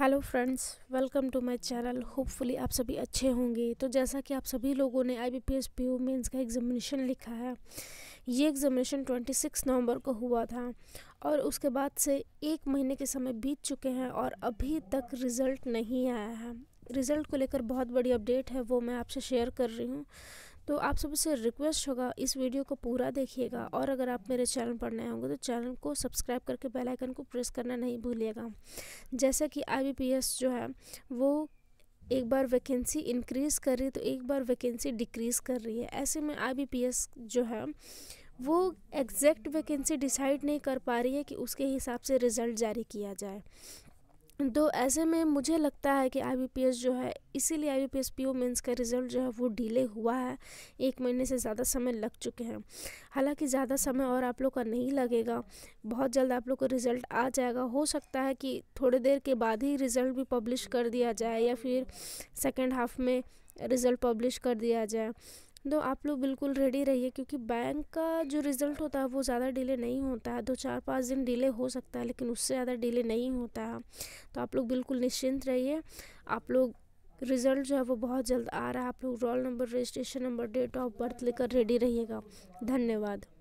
hello friends welcome to my channel hopefully आप सभी अच्छे होंगे तो जैसा कि आप सभी लोगों ने I B P S P U mains का एग्जामिनेशन लिखा है ये एग्जामिनेशन 26 नवंबर को हुआ था और उसके बाद से एक महीने के समय बीत चुके हैं और अभी तक रिज़ल्ट नहीं आया है रिज़ल्ट को लेकर बहुत बड़ी अपडेट है वो मैं आपसे शेयर कर रही हूँ तो आप सबसे रिक्वेस्ट होगा इस वीडियो को पूरा देखिएगा और अगर आप मेरे चैनल पर नए होंगे तो चैनल को सब्सक्राइब करके बेल आइकन को प्रेस करना नहीं भूलिएगा जैसा कि आईबीपीएस जो है वो एक बार वैकेंसी इंक्रीज़ कर रही है तो एक बार वैकेंसी डिक्रीज़ कर रही है ऐसे में आई जो है वो एग्जैक्ट वैकेंसी डिसाइड नहीं कर पा रही है कि उसके हिसाब से रिज़ल्ट जारी किया जाए तो ऐसे में मुझे लगता है कि आई जो है इसीलिए आई बी पी मेंस का रिज़ल्ट जो है वो डिले हुआ है एक महीने से ज़्यादा समय लग चुके हैं हालांकि ज़्यादा समय और आप लोग का नहीं लगेगा बहुत जल्द आप लोग को रिज़ल्ट आ जाएगा हो सकता है कि थोड़ी देर के बाद ही रिज़ल्ट भी पब्लिश कर दिया जाए या फिर सेकेंड हाफ में रिज़ल्ट पब्लिश कर दिया जाए तो आप लोग बिल्कुल रेडी रहिए क्योंकि बैंक का जो रिज़ल्ट होता है वो ज़्यादा डिले नहीं होता है दो चार पाँच दिन डिले हो सकता है लेकिन उससे ज़्यादा डिले नहीं होता है तो आप लोग बिल्कुल निश्चिंत रहिए आप लोग रिज़ल्ट जो है वो बहुत जल्द आ रहा है आप लोग roll number registration number date of birth लेकर रेडी रहिएगा धन्यवाद